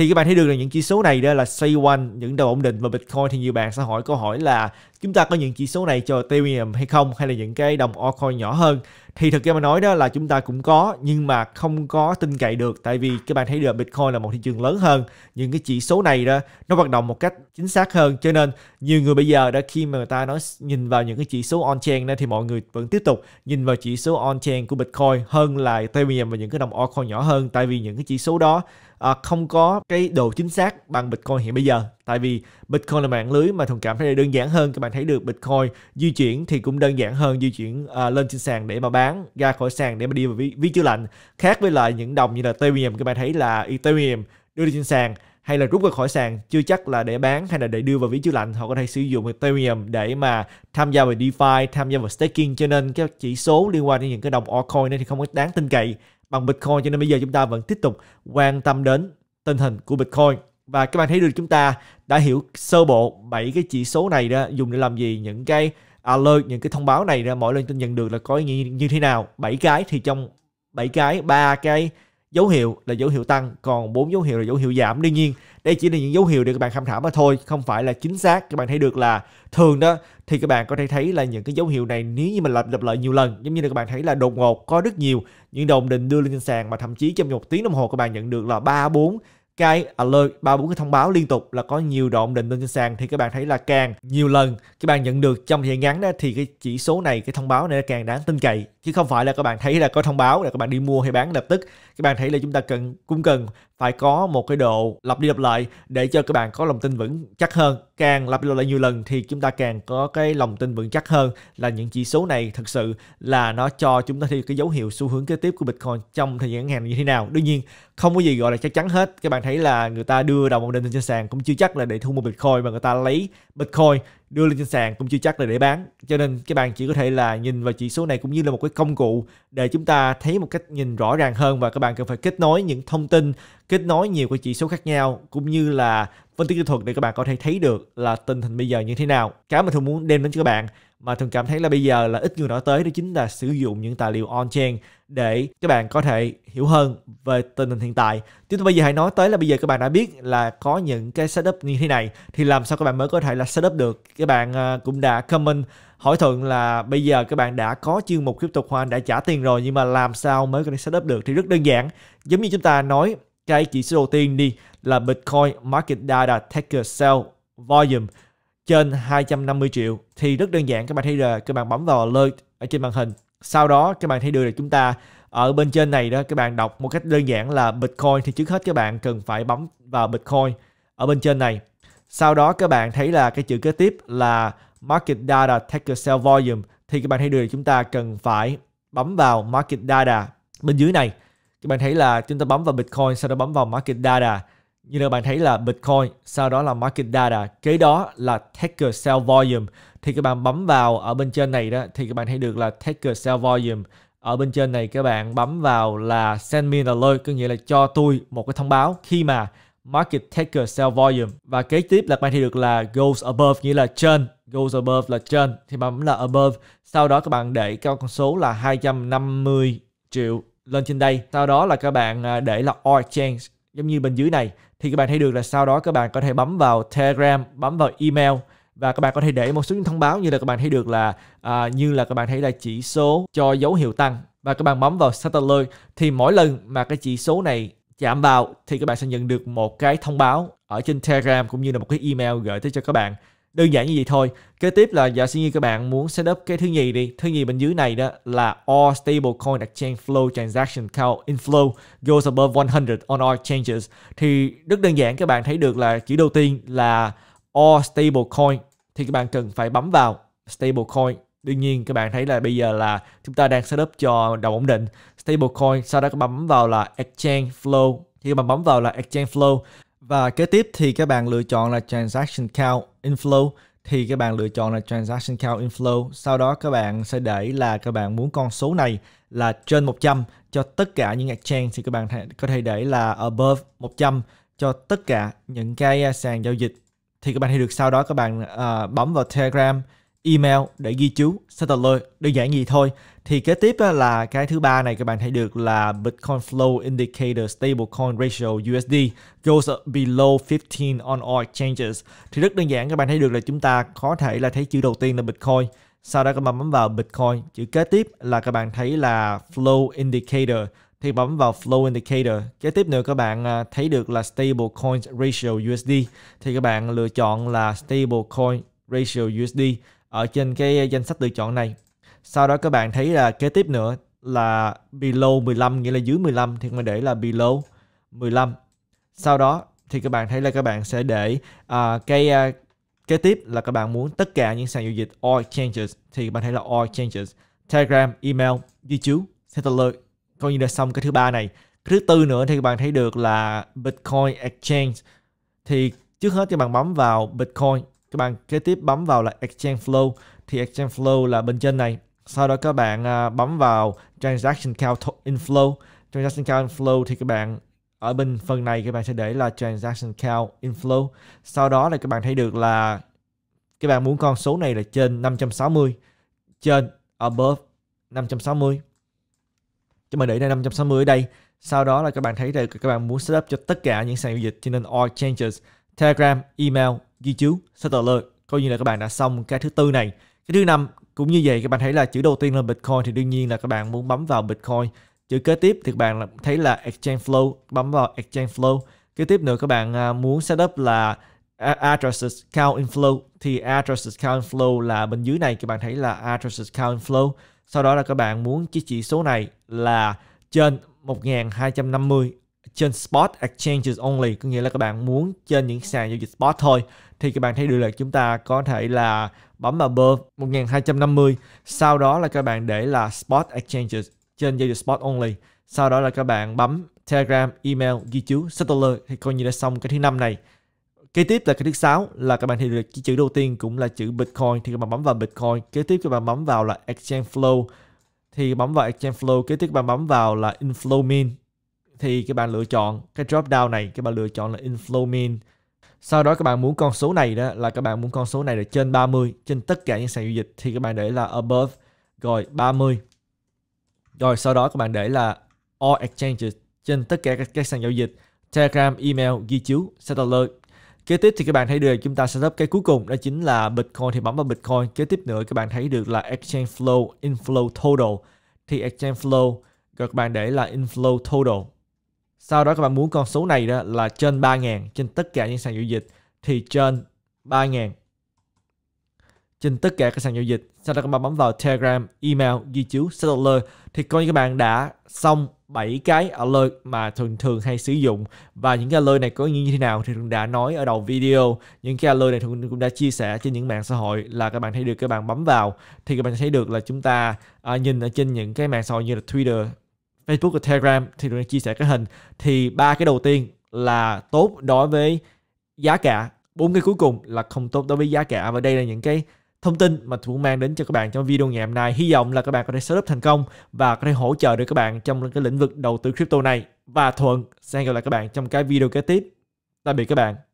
thì các bạn thấy được là những chỉ số này đó là xoay quanh những đầu ổn định và Bitcoin thì nhiều bạn sẽ hỏi câu hỏi là chúng ta có những chỉ số này cho Ethereum hay không hay là những cái đồng altcoin nhỏ hơn thì thực ra mà nói đó là chúng ta cũng có nhưng mà không có tin cậy được tại vì các bạn thấy được Bitcoin là một thị trường lớn hơn những cái chỉ số này đó nó hoạt động một cách chính xác hơn cho nên nhiều người bây giờ đã khi mà người ta nói nhìn vào những cái chỉ số on chain đó thì mọi người vẫn tiếp tục nhìn vào chỉ số on chain của Bitcoin hơn là Ethereum và những cái đồng altcoin nhỏ hơn tại vì những cái chỉ số đó à, không có cái độ chính xác bằng Bitcoin hiện bây giờ. Tại vì Bitcoin là mạng lưới mà Thuần cảm thấy đơn giản hơn. Các bạn thấy được Bitcoin di chuyển thì cũng đơn giản hơn di chuyển à, lên trên sàn để mà bán, ra khỏi sàn để mà đi vào ví, ví chứa lạnh. Khác với lại những đồng như là Ethereum, các bạn thấy là Ethereum đưa đi trên sàn hay là rút ra khỏi sàn chưa chắc là để bán hay là để đưa vào ví chứa lạnh họ có thể sử dụng Ethereum để mà tham gia vào DeFi, tham gia vào staking cho nên các chỉ số liên quan đến những cái đồng altcoin này thì không có đáng tin cậy bằng Bitcoin cho nên bây giờ chúng ta vẫn tiếp tục quan tâm đến tình hình của Bitcoin và các bạn thấy được chúng ta đã hiểu sơ bộ bảy cái chỉ số này đó dùng để làm gì những cái alert những cái thông báo này ra mỗi lần tôi nhận được là có ý nghĩa như thế nào bảy cái thì trong bảy cái ba cái dấu hiệu là dấu hiệu tăng còn bốn dấu hiệu là dấu hiệu giảm đương nhiên đây chỉ là những dấu hiệu để các bạn tham khảo mà thôi không phải là chính xác các bạn thấy được là thường đó thì các bạn có thể thấy là những cái dấu hiệu này nếu như mình lặp lặp lại nhiều lần giống như là các bạn thấy là đột ngột có rất nhiều những đồng định đưa lên trên sàn mà thậm chí trong một tiếng đồng hồ các bạn nhận được là ba bốn cái alert ba bốn cái thông báo liên tục là có nhiều động định lên trên sàn thì các bạn thấy là càng nhiều lần các bạn nhận được trong thời gian ngắn đó thì cái chỉ số này cái thông báo này càng đáng tin cậy chứ không phải là các bạn thấy là có thông báo là các bạn đi mua hay bán lập tức các bạn thấy là chúng ta cần cũng cần phải có một cái độ lặp đi lặp lại để cho các bạn có lòng tin vững chắc hơn càng lặp đi lặp lại nhiều lần thì chúng ta càng có cái lòng tin vững chắc hơn là những chỉ số này thực sự là nó cho chúng ta thấy cái dấu hiệu xu hướng kế tiếp của bitcoin trong thời gian ngắn hạn như thế nào đương nhiên không có gì gọi là chắc chắn hết các bạn thấy là người ta đưa đồng ổn định trên sàn cũng chưa chắc là để thu mua bitcoin mà người ta lấy bitcoin đưa lên trên sàn cũng chưa chắc là để bán cho nên các bạn chỉ có thể là nhìn vào chỉ số này cũng như là một cái công cụ để chúng ta thấy một cách nhìn rõ ràng hơn và các bạn cần phải kết nối những thông tin kết nối nhiều cái chỉ số khác nhau cũng như là phân tích kỹ thuật để các bạn có thể thấy được là tình hình bây giờ như thế nào cái mà thường muốn đem đến cho các bạn mà thường cảm thấy là bây giờ là ít người nói tới đó chính là sử dụng những tài liệu on-chain để các bạn có thể hiểu hơn về tình hình hiện tại. Tiếp tôi bây giờ hãy nói tới là bây giờ các bạn đã biết là có những cái setup như thế này thì làm sao các bạn mới có thể là setup được. Các bạn à, cũng đã comment hỏi thuận là bây giờ các bạn đã có chuyên mục crypto khoan đã trả tiền rồi nhưng mà làm sao mới có thể setup được thì rất đơn giản. Giống như chúng ta nói cái chỉ số đầu tiên đi là Bitcoin Market Data Tracker Sell Volume trên 250 triệu thì rất đơn giản các bạn thấy là các bạn bấm vào alert ở trên màn hình sau đó các bạn thấy được là chúng ta ở bên trên này đó các bạn đọc một cách đơn giản là Bitcoin thì trước hết các bạn cần phải bấm vào Bitcoin ở bên trên này sau đó các bạn thấy là cái chữ kế tiếp là Market Data Tracker Sell Volume thì các bạn thấy được là chúng ta cần phải bấm vào Market Data bên dưới này các bạn thấy là chúng ta bấm vào Bitcoin sau đó bấm vào Market Data như là bạn thấy là Bitcoin sau đó là Market Data kế đó là Ticker Sell Volume thì các bạn bấm vào ở bên trên này đó thì các bạn thấy được là Ticker Sell Volume ở bên trên này các bạn bấm vào là send me an alert có nghĩa là cho tôi một cái thông báo khi mà market taker sell volume và kế tiếp là bạn thấy được là goes above nghĩa là trên goes above là trên thì bấm là above sau đó các bạn để cao con số là 250 triệu lên trên đây sau đó là các bạn à, để là all exchange giống như bên dưới này thì các bạn thấy được là sau đó các bạn có thể bấm vào telegram bấm vào email và các bạn có thể để một số những thông báo như là các bạn thấy được là à, như là các bạn thấy là chỉ số cho dấu hiệu tăng và các bạn bấm vào satellite thì mỗi lần mà cái chỉ số này chạm vào thì các bạn sẽ nhận được một cái thông báo ở trên telegram cũng như là một cái email gửi tới cho các bạn đơn giản như vậy thôi kế tiếp là giả dạ, sử như các bạn muốn setup cái thứ nhì đi thứ nhì bên dưới này đó là all stablecoin exchange flow transaction count inflow goes above 100 on all changes thì rất đơn giản các bạn thấy được là chỉ đầu tiên là all stablecoin thì các bạn cần phải bấm vào stablecoin đương nhiên các bạn thấy là bây giờ là chúng ta đang setup cho đồng ổn định stablecoin sau đó các bấm vào là exchange flow thì các bạn bấm vào là exchange flow và kế tiếp thì các bạn lựa chọn là Transaction Count Inflow thì các bạn lựa chọn là Transaction Count Inflow. Sau đó các bạn sẽ để là các bạn muốn con số này là trên 100 cho tất cả những exchange thì các bạn có thể để là above 100 cho tất cả những cái sàn giao dịch. Thì các bạn thấy được sau đó các bạn uh, bấm vào Telegram email để ghi chú settler đơn giản gì thôi thì kế tiếp là cái thứ ba này các bạn thấy được là Bitcoin Flow Indicator Stablecoin Ratio USD goes below 15 on all exchanges thì rất đơn giản các bạn thấy được là chúng ta có thể là thấy chữ đầu tiên là Bitcoin sau đó các bạn bấm vào Bitcoin chữ kế tiếp là các bạn thấy là Flow Indicator thì bấm vào Flow Indicator. Kế tiếp nữa các bạn à, thấy được là Stablecoin Ratio USD thì các bạn lựa chọn là Stablecoin Ratio USD ở trên cái danh sách lựa chọn này. Sau đó các bạn thấy là kế tiếp nữa là below 15 nghĩa là dưới 15 thì mình để là below 15. Sau đó thì các bạn thấy là các bạn sẽ để uh, cái uh, kế tiếp là các bạn muốn tất cả những sàn giao dịch all changes thì các bạn thấy là all changes Telegram, email, YouTube sẽ tự lựa coi như đã xong cái thứ ba này. Cái thứ tư nữa thì các bạn thấy được là Bitcoin Exchange thì trước hết thì bạn bấm vào Bitcoin các bạn kế tiếp bấm vào là Exchange Flow thì Exchange Flow là bên trên này sau đó các bạn à, bấm vào Transaction Count Inflow Transaction Count Inflow thì các bạn ở bên phần này các bạn sẽ để là Transaction Count Inflow sau đó là các bạn thấy được là các bạn muốn con số này là trên 560 trên above 560 chúng mình để đây 560 ở đây sau đó là các bạn thấy được các bạn muốn setup cho tất cả những sàn giao dịch cho nên all changes Telegram, email ghi chú settler coi như là các bạn đã xong cái thứ tư này cái thứ năm cũng như vậy các bạn thấy là chữ đầu tiên là bitcoin thì đương nhiên là các bạn muốn bấm vào bitcoin chữ kế tiếp thì các bạn thấy là exchange flow bấm vào exchange flow kế tiếp nữa các bạn à, muốn setup là addresses count inflow thì addresses count inflow là bên dưới này các bạn thấy là addresses count inflow sau đó là các bạn muốn cái chỉ số này là trên 1250 trên spot exchanges only có nghĩa là các bạn muốn trên những sàn giao dịch spot thôi thì các bạn thấy được là chúng ta có thể là bấm vào above 1250 sau đó là các bạn để là spot exchanges trên giao dịch spot only sau đó là các bạn bấm telegram email ghi chú settler thì coi như đã xong cái thứ năm này kế tiếp là cái thứ sáu là các bạn thấy được chữ đầu tiên cũng là chữ bitcoin thì các bạn bấm vào bitcoin kế tiếp các bạn bấm vào là exchange flow thì bấm vào exchange flow kế tiếp các bạn bấm vào là inflow min thì các bạn lựa chọn cái drop down này các bạn lựa chọn là inflow min sau đó các bạn muốn con số này đó là các bạn muốn con số này là trên 30 trên tất cả những sàn giao dịch thì các bạn để là above rồi 30 rồi sau đó các bạn để là all exchanges trên tất cả các, các sàn giao dịch Telegram, email, ghi chú, settler. Kế tiếp thì các bạn thấy được chúng ta sẽ setup cái cuối cùng đó chính là Bitcoin thì bấm vào Bitcoin. Kế tiếp nữa các bạn thấy được là exchange flow, inflow total. Thì exchange flow rồi các bạn để là inflow total sau đó các bạn muốn con số này đó là trên 3.000 trên tất cả những sàn giao dịch thì trên 3.000 trên tất cả các sàn giao dịch sau đó các bạn bấm vào Telegram, email, ghi chú, set alert thì coi như các bạn đã xong 7 cái alert mà thường thường hay sử dụng và những cái alert này có nghĩa như thế nào thì thường đã nói ở đầu video những cái alert này thường cũng đã chia sẻ trên những mạng xã hội là các bạn thấy được các bạn bấm vào thì các bạn thấy được là chúng ta à, nhìn ở trên những cái mạng xã hội như là Twitter, Facebook và Telegram thì tụi mình chia sẻ cái hình thì ba cái đầu tiên là tốt đối với giá cả bốn cái cuối cùng là không tốt đối với giá cả và đây là những cái thông tin mà tôi mang đến cho các bạn trong video ngày hôm nay hy vọng là các bạn có thể setup thành công và có thể hỗ trợ được các bạn trong cái lĩnh vực đầu tư crypto này và thuận sẽ hẹn gặp lại các bạn trong cái video kế tiếp tạm biệt các bạn